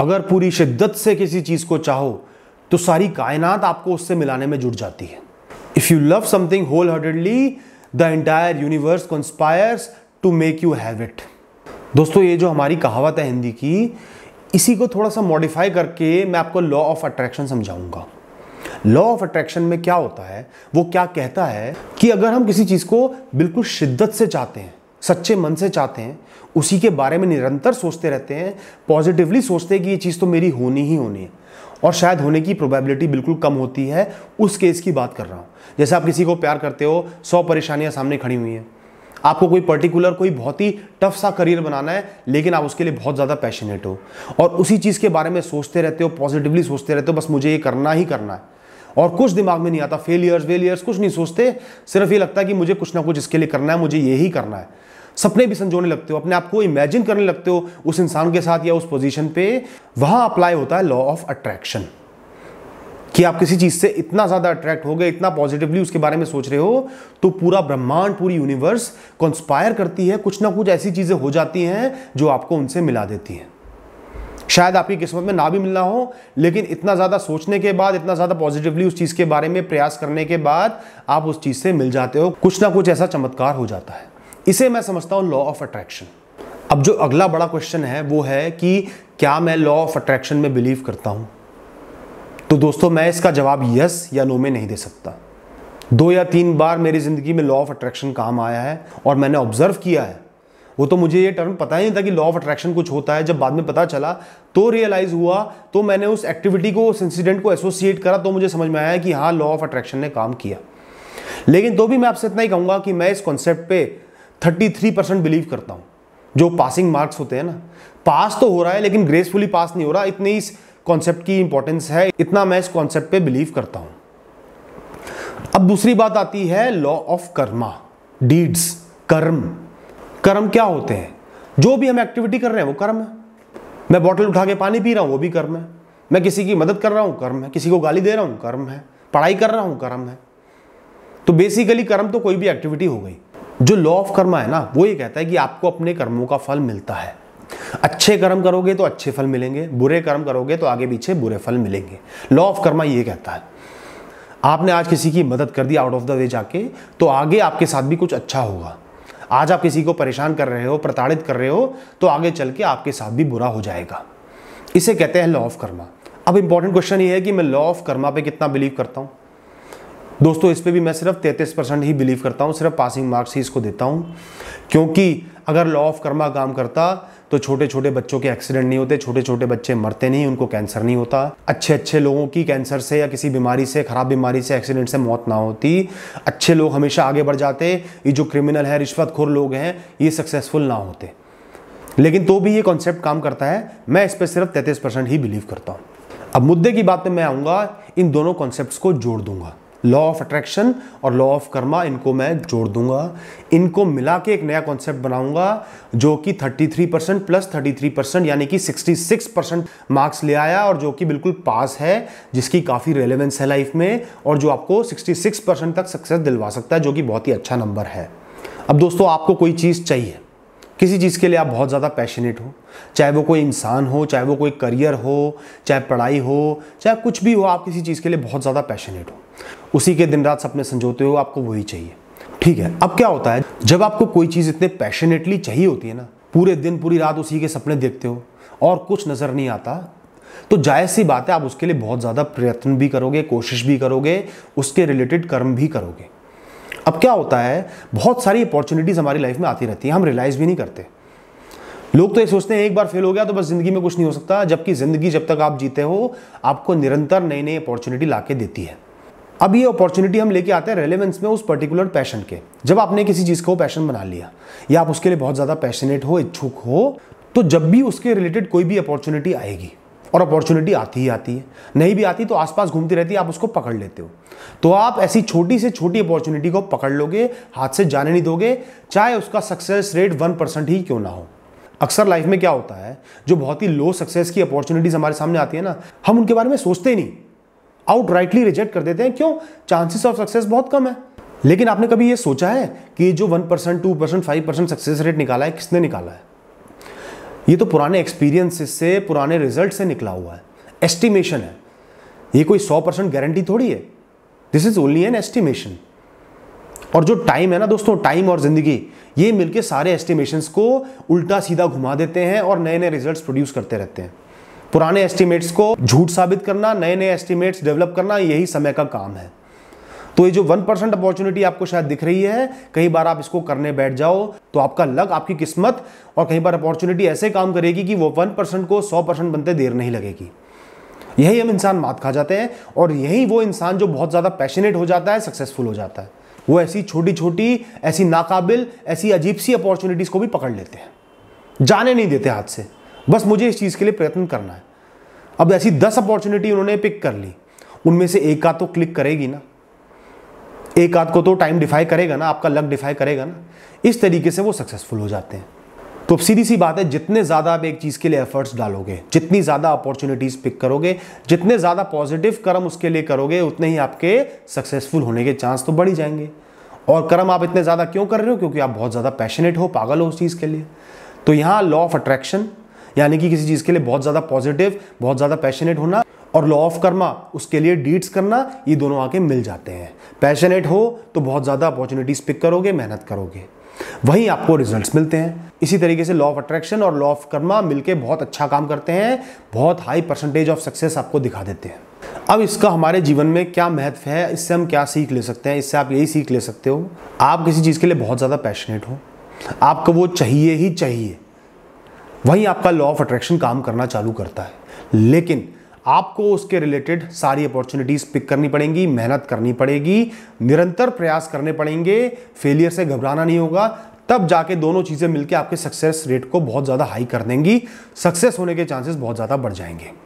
अगर पूरी शिद्दत से किसी चीज़ को चाहो तो सारी कायनात आपको उससे मिलाने में जुट जाती है if you love something wholeheartedly the entire universe conspires to make you have it दोस्तों ये जो हमारी कहावत है हिंदी की इसी को थोड़ा सा मॉडिफाई करके मैं आपको लॉ ऑफ अट्रैक्शन समझाऊंगा लॉ ऑफ अट्रैक्शन में क्या होता है वो क्या कहता है कि अगर हम किसी चीज़ को बिल्कुल शिद्दत से चाहते हैं सच्चे मन से चाहते हैं उसी के बारे में निरंतर सोचते रहते हैं पॉजिटिवली सोचते हैं कि ये चीज़ तो मेरी होनी ही होनी है और शायद होने की प्रोबेबिलिटी बिल्कुल कम होती है उस केस की बात कर रहा हूँ जैसे आप किसी को प्यार करते हो सौ परेशानियाँ सामने खड़ी हुई हैं आपको कोई पर्टिकुलर कोई बहुत ही टफ सा करियर बनाना है लेकिन आप उसके लिए बहुत ज़्यादा पैशनेट हो और उसी चीज़ के बारे में सोचते रहते हो पॉजिटिवली सोचते रहते हो बस मुझे ये करना ही करना है और कुछ दिमाग में नहीं आता फेलियर्स वेलियर्स कुछ नहीं सोचते सिर्फ ये लगता है कि मुझे कुछ ना कुछ इसके लिए करना है मुझे ये ही करना है सपने भी संजोने लगते हो अपने आप को इमेजिन करने लगते हो उस इंसान के साथ या उस पोजीशन पे वहां अप्लाई होता है लॉ ऑफ अट्रैक्शन कि आप किसी चीज से इतना ज्यादा अट्रैक्ट हो गए इतना पॉजिटिवली उसके बारे में सोच रहे हो तो पूरा ब्रह्मांड पूरी यूनिवर्स कंस्पायर करती है कुछ ना कुछ ऐसी चीजें हो जाती हैं जो आपको उनसे मिला देती हैं शायद आपकी किस्मत में ना भी मिलना हो लेकिन इतना ज़्यादा सोचने के बाद इतना ज़्यादा पॉजिटिवली उस चीज़ के बारे में प्रयास करने के बाद आप उस चीज़ से मिल जाते हो कुछ ना कुछ ऐसा चमत्कार हो जाता है इसे मैं समझता हूँ लॉ ऑफ अट्रैक्शन अब जो अगला बड़ा क्वेश्चन है वो है कि क्या मैं लॉ ऑफ अट्रैक्शन में बिलीव करता हूँ तो दोस्तों मैं इसका जवाब यस या नो में नहीं दे सकता दो या तीन बार मेरी ज़िंदगी में लॉ ऑफ अट्रैक्शन काम आया है और मैंने ऑब्जर्व किया है वो तो मुझे ये टर्म पता ही नहीं था कि लॉ ऑफ अट्रैक्शन कुछ होता है जब बाद में पता चला तो रियलाइज़ हुआ तो मैंने उस एक्टिविटी को उस इंसिडेंट को एसोसिएट करा तो मुझे समझ में आया कि हाँ लॉ ऑफ अट्रैक्शन ने काम किया लेकिन तो भी मैं आपसे इतना ही कहूँगा कि मैं इस कॉन्सेप्ट पे 33 परसेंट बिलीव करता हूं जो पासिंग मार्क्स होते हैं ना पास तो हो रहा है लेकिन ग्रेसफुली पास नहीं हो रहा इतनी इस कॉन्सेप्ट की इंपॉर्टेंस है इतना मैं इस कॉन्सेप्ट पे बिलीव करता हूं अब दूसरी बात आती है लॉ ऑफ कर्मा डीड्स कर्म कर्म क्या होते हैं जो भी हम एक्टिविटी कर रहे हैं वो कर्म है मैं बॉटल उठा के पानी पी रहा हूँ वो भी कर्म है मैं किसी की मदद कर रहा हूँ कर्म है किसी को गाली दे रहा हूँ कर्म है पढ़ाई कर रहा हूँ कर्म है तो बेसिकली कर्म तो कोई भी एक्टिविटी हो गई जो लॉ ऑफ कर्मा है ना वो ये कहता है कि आपको अपने कर्मों का फल मिलता है अच्छे कर्म करोगे तो अच्छे फल मिलेंगे बुरे कर्म करोगे तो आगे पीछे बुरे फल मिलेंगे लॉ ऑफ कर्मा ये कहता है आपने आज किसी की मदद कर दी आउट ऑफ द वे जाके तो आगे आपके साथ भी कुछ अच्छा होगा आज आप किसी को परेशान कर रहे हो प्रताड़ित कर रहे हो तो आगे चल के आपके साथ भी बुरा हो जाएगा इसे कहते हैं लॉ ऑफ कर्मा अब इंपॉर्टेंट क्वेश्चन ये है कि मैं लॉ ऑफ कर्मा पे कितना बिलीव करता हूँ दोस्तों इस पर भी मैं सिर्फ 33 परसेंट ही बिलीव करता हूँ सिर्फ पासिंग मार्क्स ही इसको देता हूँ क्योंकि अगर लॉ ऑफ कर्मा काम करता तो छोटे छोटे बच्चों के एक्सीडेंट नहीं होते छोटे छोटे बच्चे मरते नहीं उनको कैंसर नहीं होता अच्छे अच्छे लोगों की कैंसर से या किसी बीमारी से खराब बीमारी से एक्सीडेंट से मौत ना होती अच्छे लोग हमेशा आगे बढ़ जाते ये जो क्रिमिनल है रिश्वतखोर लोग हैं ये सक्सेसफुल ना होते लेकिन तो भी ये कॉन्सेप्ट काम करता है मैं इस पर सिर्फ तैंतीस परसेंट ही बिलीव करता हूँ अब मुद्दे की बात में मैं आऊँगा इन दोनों कॉन्सेप्ट को जोड़ दूंगा लॉ ऑफ अट्रैक्शन और लॉ ऑफ कर्मा इनको मैं जोड़ दूंगा इनको मिला के एक नया कॉन्सेप्ट बनाऊंगा जो कि 33 परसेंट प्लस 33 परसेंट यानी कि 66 परसेंट मार्क्स ले आया और जो कि बिल्कुल पास है जिसकी काफ़ी रेलेवेंस है लाइफ में और जो आपको 66 परसेंट तक सक्सेस दिलवा सकता है जो कि बहुत ही अच्छा नंबर है अब दोस्तों आपको कोई चीज़ चाहिए किसी चीज़ के लिए आप बहुत ज़्यादा पैशनेट हो चाहे वो कोई इंसान हो चाहे वो कोई करियर हो चाहे पढ़ाई हो चाहे कुछ भी हो आप किसी चीज़ के लिए बहुत ज़्यादा पैशनेट हो उसी के दिन रात सपने संजोते हो आपको वही चाहिए ठीक है अब क्या होता है जब आपको कोई चीज़ इतने पैशनेटली चाहिए होती है ना पूरे दिन पूरी रात उसी के सपने देखते हो और कुछ नज़र नहीं आता तो जायज़ सी बात है आप उसके लिए बहुत ज़्यादा प्रयत्न भी करोगे कोशिश भी करोगे उसके रिलेटेड कर्म भी करोगे अब क्या होता है बहुत सारी अपॉर्चुनिटीज़ हमारी लाइफ में आती रहती हैं हम रियलाइज़ भी नहीं करते लोग तो ये सोचते हैं एक बार फेल हो गया तो बस ज़िंदगी में कुछ नहीं हो सकता जबकि ज़िंदगी जब तक आप जीते हो आपको निरंतर नई नई अपॉर्चुनिटी ला देती है अब ये अपॉर्चुनिटी हम लेके आते हैं रेलेवेंस में उस पर्टिकुलर पैशन के जब आपने किसी चीज़ को पैशन बना लिया या आप उसके लिए बहुत ज़्यादा पैशनेट हो इच्छुक हो तो जब भी उसके रिलेटेड कोई भी अपॉर्चुनिटी आएगी और अपॉर्चुनिटी आती ही आती है नहीं भी आती तो आसपास घूमती रहती है आप उसको पकड़ लेते हो तो आप ऐसी छोटी से छोटी अपॉर्चुनिटी को पकड़ लोगे हाथ से जाने नहीं दोगे चाहे उसका सक्सेस रेट वन परसेंट ही क्यों ना हो अक्सर लाइफ में क्या होता है जो बहुत ही लो सक्सेस की अपॉर्चुनिटीज हमारे सामने आती है ना हम उनके बारे में सोचते ही नहीं आउट राइटली रिजेक्ट कर देते हैं क्यों चांसेस ऑफ सक्सेस बहुत कम है लेकिन आपने कभी ये सोचा है कि जो one percent two percent five percent success rate निकाला है किसने निकाला है ये तो पुराने एक्सपीरियंसेस से पुराने रिजल्ट से निकला हुआ है एस्टिमेशन है ये कोई सौ परसेंट गारंटी थोड़ी है this is only an estimation और जो टाइम है ना दोस्तों टाइम और जिंदगी ये मिलके सारे एस्टिमेशन को उल्टा सीधा घुमा देते हैं और नए नए रिजल्ट प्रोड्यूस करते रहते हैं पुराने एस्टिमेट्स को झूठ साबित करना नए नए एस्टिमेट्स डेवलप करना यही समय का काम है तो ये जो वन परसेंट अपॉर्चुनिटी आपको शायद दिख रही है कई बार आप इसको करने बैठ जाओ तो आपका लक आपकी किस्मत और कई बार अपॉर्चुनिटी ऐसे काम करेगी कि वो वन परसेंट को सौ परसेंट बनते देर नहीं लगेगी यही हम इंसान मात खा जाते हैं और यही वो इंसान जो बहुत ज़्यादा पैशनेट हो जाता है सक्सेसफुल हो जाता है वो ऐसी छोटी छोटी ऐसी नाकाबिल ऐसी अजीब सी अपॉर्चुनिटीज़ को भी पकड़ लेते हैं जाने नहीं देते हाथ से बस मुझे इस चीज़ के लिए प्रयत्न करना है अब ऐसी दस अपॉर्चुनिटी उन्होंने पिक कर ली उनमें से एक आध तो क्लिक करेगी ना एक आध को तो टाइम डिफाई करेगा ना आपका लक डिफाई करेगा ना इस तरीके से वो सक्सेसफुल हो जाते हैं तो सीधी सी बात है जितने ज़्यादा आप एक चीज़ के लिए एफर्ट्स डालोगे जितनी ज़्यादा अपॉर्चुनिटीज़ पिक करोगे जितने ज़्यादा पॉजिटिव कर्म उसके लिए करोगे उतने ही आपके सक्सेसफुल होने के चांस तो बढ़ ही जाएंगे और कर्म आप इतने ज़्यादा क्यों कर रहे हो क्योंकि आप बहुत ज़्यादा पैशनेट हो पागल हो उस चीज़ के लिए तो यहाँ लॉ ऑफ अट्रैक्शन यानी कि किसी चीज़ के लिए बहुत ज़्यादा पॉजिटिव बहुत ज़्यादा पैशनेट होना और लॉ ऑफ कर्मा उसके लिए डीड्स करना ये दोनों आके मिल जाते हैं पैशनेट हो तो बहुत ज़्यादा अपॉर्चुनिटीज पिक करोगे मेहनत करोगे वहीं आपको रिजल्ट्स मिलते हैं इसी तरीके से लॉ ऑफ अट्रैक्शन और लॉ ऑफ कर्मा मिलके बहुत अच्छा काम करते हैं बहुत हाई परसेंटेज ऑफ सक्सेस आपको दिखा देते हैं अब इसका हमारे जीवन में क्या महत्व है इससे हम क्या सीख ले सकते हैं इससे आप यही सीख ले सकते हो आप किसी चीज़ के लिए बहुत ज़्यादा पैशनेट हो आपको वो चाहिए ही चाहिए वहीं आपका लॉ ऑफ अट्रैक्शन काम करना चालू करता है लेकिन आपको उसके रिलेटेड सारी अपॉर्चुनिटीज पिक करनी पड़ेंगी मेहनत करनी पड़ेगी निरंतर प्रयास करने पड़ेंगे फेलियर से घबराना नहीं होगा तब जाके दोनों चीज़ें मिलकर आपके सक्सेस रेट को बहुत ज़्यादा हाई कर देंगी सक्सेस होने के चांसेस बहुत ज़्यादा बढ़ जाएंगे